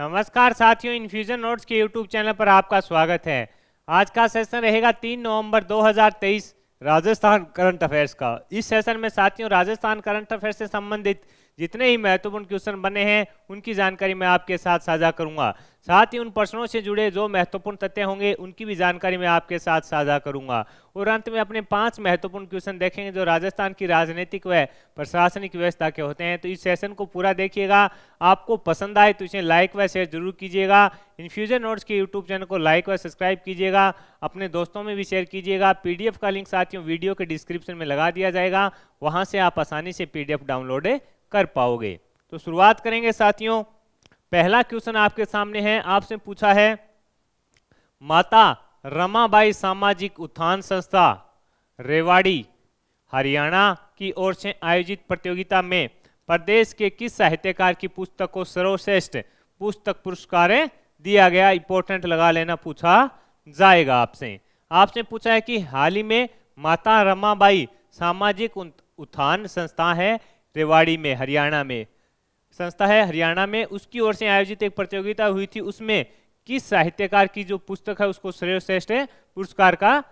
नमस्कार साथियों Infusion Notes के यूट्यूब चैनल पर आपका स्वागत है आज का सेशन रहेगा 3 नवंबर 2023 राजस्थान करंट अफेयर्स का इस सेशन में साथियों राजस्थान करंट अफेयर्स से संबंधित जितने ही महत्वपूर्ण क्वेश्चन बने हैं उनकी जानकारी मैं आपके साथ साझा करूंगा साथ ही उन प्रश्नों से जुड़े जो महत्वपूर्ण तथ्य होंगे उनकी भी जानकारी मैं आपके साथ साझा करूंगा और अंत में अपने पांच महत्वपूर्ण क्वेश्चन देखेंगे जो राजस्थान की राजनीतिक व प्रशासनिक व्यवस्था के होते हैं तो इस सेशन को पूरा देखिएगा आपको पसंद आए तो इसे लाइक व शेयर जरूर कीजिएगा इन्फ्यूजन नोट्स के यूट्यूब चैनल को लाइक व सब्सक्राइब कीजिएगा अपने दोस्तों में भी शेयर कीजिएगा पी का लिंक साथियों वीडियो के डिस्क्रिप्शन में लगा दिया जाएगा वहाँ से आप आसानी से पी डाउनलोड कर पाओगे तो शुरुआत करेंगे साथियों पहला क्वेश्चन आपके सामने है आपसे पूछा है माता रमाबाई सामाजिक उत्थान संस्था रेवाड़ी हरियाणा की ओर से आयोजित प्रतियोगिता में प्रदेश के किस साहित्यकार की पुस्तक को सर्वश्रेष्ठ पुस्तक पुरस्कार दिया गया इंपोर्टेंट लगा लेना पूछा जाएगा आपसे आपसे पूछा है कि हाल ही में माता रमाबाई सामाजिक उत्थान संस्था है रेवाड़ी में हरियाणा में संस्था है हरियाणा में उसकी ओर से आयोजित एक प्रतियोगिता हुई थी उसमें किस साहित्यकार की जो पुस्तक है उसको सर्वश्रेष्ठ पुरस्कार का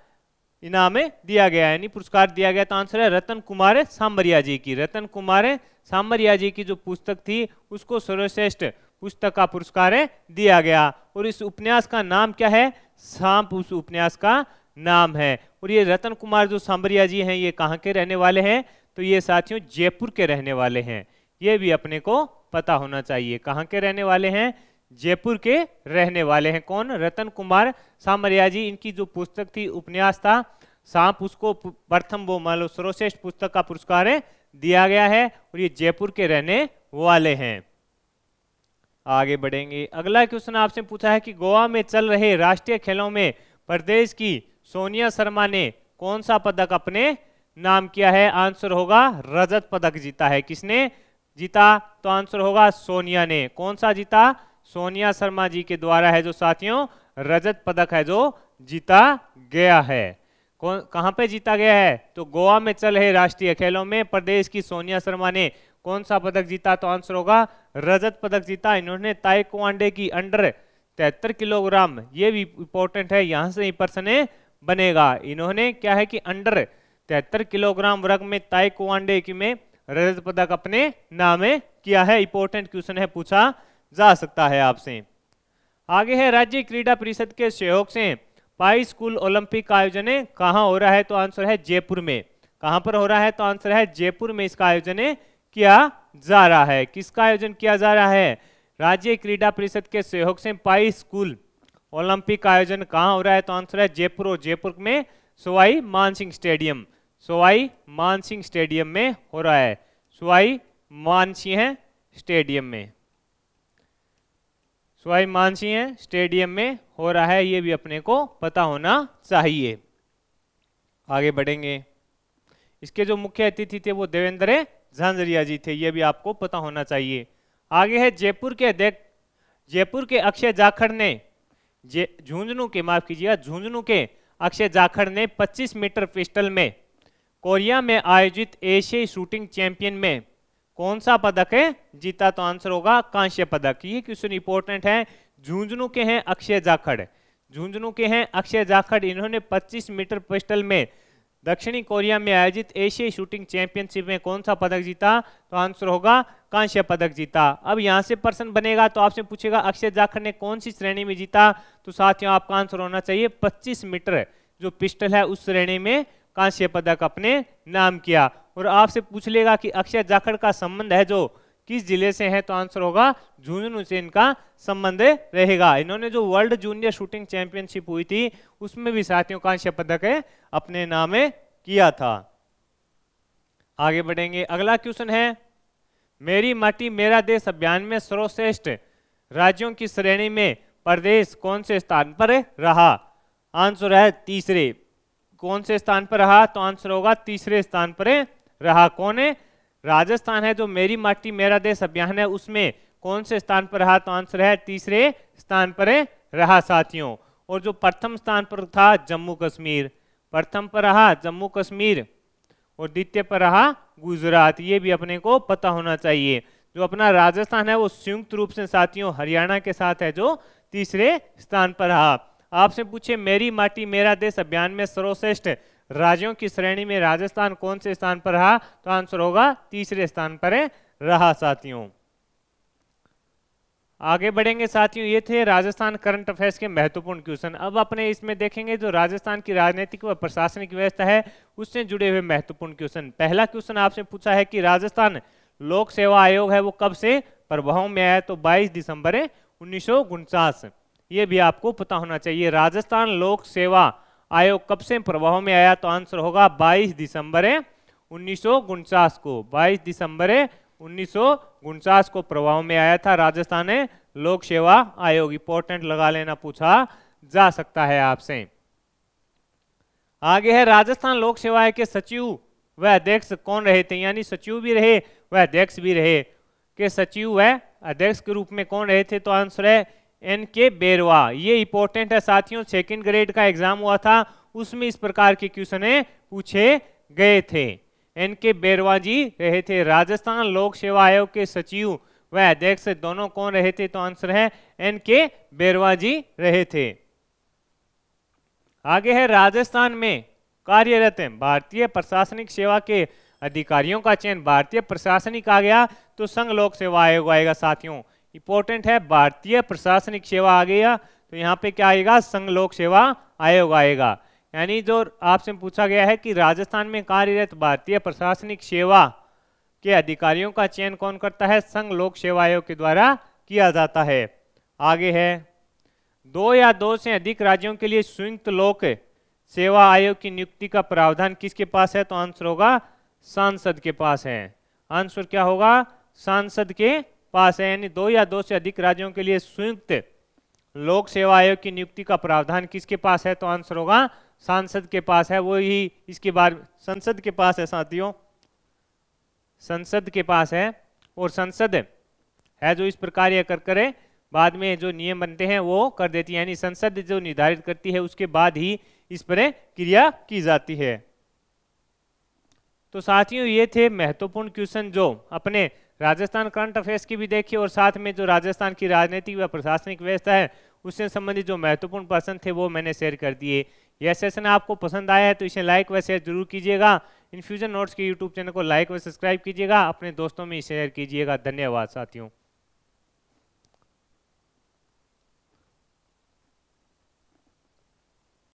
इनाम दिया गया यानी पुरस्कार दिया गया तो आंसर है रतन कुमार सामरिया जी की रतन कुमार सामरिया जी की जो पुस्तक थी उसको सर्वश्रेष्ठ पुस्तक का पुरस्कार दिया गया और इस उपन्यास का नाम क्या है सांप उस उपन्यास का नाम है और ये रतन कुमार जो सामरिया जी हैं ये कहाँ के रहने वाले हैं तो ये साथियों जयपुर के रहने वाले हैं ये भी अपने को पता होना चाहिए कहाँ के रहने वाले हैं जयपुर के रहने वाले हैं कौन रतन कुमार सामरिया जी इनकी जो पुस्तक थी उपन्यास था सांप उसको प्रथम वो मान लो सर्वश्रेष्ठ पुस्तक का पुरस्कार दिया गया है और ये जयपुर के रहने वाले हैं आगे बढ़ेंगे अगला क्वेश्चन आपसे पूछा है कि गोवा में चल रहे राष्ट्रीय खेलों में प्रदेश की सोनिया शर्मा ने कौन सा पदक अपने नाम किया है आंसर होगा रजत पदक जीता है किसने जीता तो आंसर होगा सोनिया ने कौन सा जीता सोनिया शर्मा जी के द्वारा है जो साथियों रजत पदक है जो जीता गया है कौन कहाँ पे जीता गया है तो गोवा में चल रहे राष्ट्रीय खेलों में प्रदेश की सोनिया शर्मा ने कौन सा पदक जीता तो आंसर होगा रजत पदक जीता इन्होंने ताइकवांडे की अंडर तिहत्तर किलोग्राम ये भी इंपॉर्टेंट है यहां से ही प्रश्न बनेगा इन्होंने क्या है कि अंडर तिहत्तर किलोग्राम वर्ग में ताइक्वांडे में रजत पदक अपने नाम किया है इंपोर्टेंट क्वेश्चन है पूछा जा सकता है आपसे आगे है राज्य क्रीडा परिषद के सहयोग से पाई स्कूल ओलंपिक का आयोजन कहाँ हो रहा है तो आंसर है जयपुर में कहां पर हो रहा है तो आंसर है जयपुर में इसका आयोजन किया जा रहा है किसका आयोजन किया जा रहा है राज्य क्रीडा परिषद के सहयोग से पाई स्कूल ओलंपिक आयोजन कहां हो रहा है तो आंसर है जयपुर और जयपुर में सवाई मानसिंह स्टेडियम सोवाई मानसिंह स्टेडियम में हो रहा है सोवाई मानसिंह स्टेडियम में सोवाई मानसिंह स्टेडियम में हो रहा है ये भी अपने को पता होना चाहिए आगे बढ़ेंगे इसके जो मुख्य अतिथि थे वो देवेंद्र झांझरिया जी थे ये भी आपको पता होना चाहिए आगे है जयपुर के अध्यक्ष जयपुर के अक्षय जाखड़ ने झुंझुनू के माफ कीजिएगा झुंझुनू के अक्षय जाखड़ ने 25 मीटर पिस्टल में कोरिया में आयोजित एशियाई शूटिंग चैंपियन में कौन सा पदक है जीता तो आंसर होगा कांस्य पदक ये क्वेश्चन इंपॉर्टेंट है झुंझुनू के हैं अक्षय जाखड़ झुंझुनू के हैं अक्षय जाखड़ इन्होंने 25 मीटर पिस्टल में दक्षिणी कोरिया में आयोजित एशियाई शूटिंग चैंपियनशिप में कौन सा पदक जीता तो आंसर होगा कांस्य पदक जीता अब यहां से प्रश्न बनेगा तो आपसे पूछेगा अक्षय जाखड़ ने कौन सी श्रेणी में जीता तो साथियों आपका आंसर होना चाहिए पच्चीस मीटर जो पिस्टल है उस श्रेणी में कांस्य पदक अपने नाम किया और आपसे पूछ लेगा कि अक्षय जाखड़ का संबंध है जो किस जिले से है तो आंसर होगा झुंझुनू से इनका संबंध रहेगा इन्होंने जो वर्ल्ड जूनियर शूटिंग चैंपियनशिप हुई थी उसमें भी साथियों कांस्य पदक है अपने नाम किया था आगे बढ़ेंगे अगला क्वेश्चन है मेरी माटी मेरा देश अभियान में सर्वश्रेष्ठ राज्यों की श्रेणी में प्रदेश कौन से स्थान पर रहा आंसर है तीसरे कौन से स्थान पर रहा तो आंसर होगा तीसरे स्थान पर रहा कौन है राजस्थान है जो मेरी माटी मेरा देश अभियान है उसमें कौन से स्थान पर रहा तो आंसर है तीसरे स्थान पर रहा साथियों और जो प्रथम स्थान पर था जम्मू कश्मीर प्रथम पर रहा जम्मू कश्मीर और द्वितीय पर रहा गुजरात ये भी अपने को पता होना चाहिए जो अपना राजस्थान है वो संयुक्त रूप से साथियों हरियाणा के साथ है जो तीसरे स्थान पर रहा आपसे पूछे मेरी माटी मेरा देश अभियान में सर्वश्रेष्ठ राज्यों की श्रेणी में राजस्थान कौन से स्थान पर रहा तो आंसर होगा तीसरे स्थान पर रहा साथियों आगे बढ़ेंगे साथियों ये थे राजस्थान करंट अफेयर्स के महत्वपूर्ण क्वेश्चन अब अपने इसमें देखेंगे जो राजस्थान की राजनीतिक व प्रशासनिक व्यवस्था है उससे जुड़े हुए महत्वपूर्ण क्वेश्चन पहला क्वेश्चन आपसे पूछा है कि राजस्थान लोक सेवा आयोग है वो कब से प्रभाव में आया तो 22 दिसंबर उन्नीस ये भी आपको पता होना चाहिए राजस्थान लोक सेवा आयोग कब से प्रभाव में आया तो आंसर होगा 22 दिसंबर उन्नीस को 22 दिसंबर उन्नीस को प्रभाव में आया था राजस्थान लोक सेवा आयोग इंपोर्टेंट लगा लेना पूछा जा सकता है आपसे आगे है राजस्थान लोक सेवा आयोग के सचिव व अध्यक्ष कौन रहे थे यानी सचिव भी रहे वह अध्यक्ष भी रहे के सचिव व अध्यक्ष के रूप में कौन रहे थे तो आंसर है एन के बेरवा ये इंपॉर्टेंट है साथियों सेकेंड ग्रेड का एग्जाम हुआ था उसमें इस प्रकार के क्वेश्चन पूछे गए थे एन के बेरवा जी रहे थे राजस्थान लोक सेवा आयोग के सचिव व अध्यक्ष दोनों कौन रहे थे तो आंसर है एन के बेरवा जी रहे थे आगे है राजस्थान में कार्यरत भारतीय प्रशासनिक सेवा के अधिकारियों का चयन भारतीय प्रशासनिक आ गया तो संघ लोक सेवा आयोग आएगा साथियों इंपॉर्टेंट है भारतीय प्रशासनिक सेवा आ गया तो यहाँ पे क्या आएगा संघ लोक सेवा आयोग आएगा यानी जो आपसे पूछा गया है कि राजस्थान में कार्यरत तो भारतीय प्रशासनिक सेवा के अधिकारियों का चयन कौन करता है संघ लोक सेवा आयोग के द्वारा किया जाता है आगे है दो या दो से अधिक राज्यों के लिए संयुक्त लोक सेवा आयोग की नियुक्ति का प्रावधान किसके पास है तो आंसर होगा सांसद के पास है आंसर क्या होगा सांसद के पास है यानी दो या दो से अधिक राज्यों के लिए संयुक्त लोक सेवा आयोग की नियुक्ति का प्रावधान किसके पास है तो आंसर होगा सांसद के पास है वो ही इसके बारे संसद के पास है साथियों संसद के पास है और संसद है जो इस प्रकार यह कर करे बाद में जो नियम बनते हैं वो कर देती है यानी संसद जो निर्धारित करती है उसके बाद ही इस पर क्रिया की जाती है तो साथियों ये थे महत्वपूर्ण क्वेश्चन जो अपने राजस्थान करंट अफेयर्स की भी देखिए और साथ में जो राजस्थान की राजनीतिक व प्रशासनिक व्यवस्था है उससे संबंधित जो महत्वपूर्ण प्रश्न थे वो मैंने शेयर कर दिए यह सेशन आपको पसंद आया है तो इसे लाइक व शेयर जरूर कीजिएगा इन्फ्यूजन नोट्स के यूट्यूब चैनल को लाइक व सब्सक्राइब कीजिएगा अपने दोस्तों में शेयर कीजिएगा धन्यवाद साथियों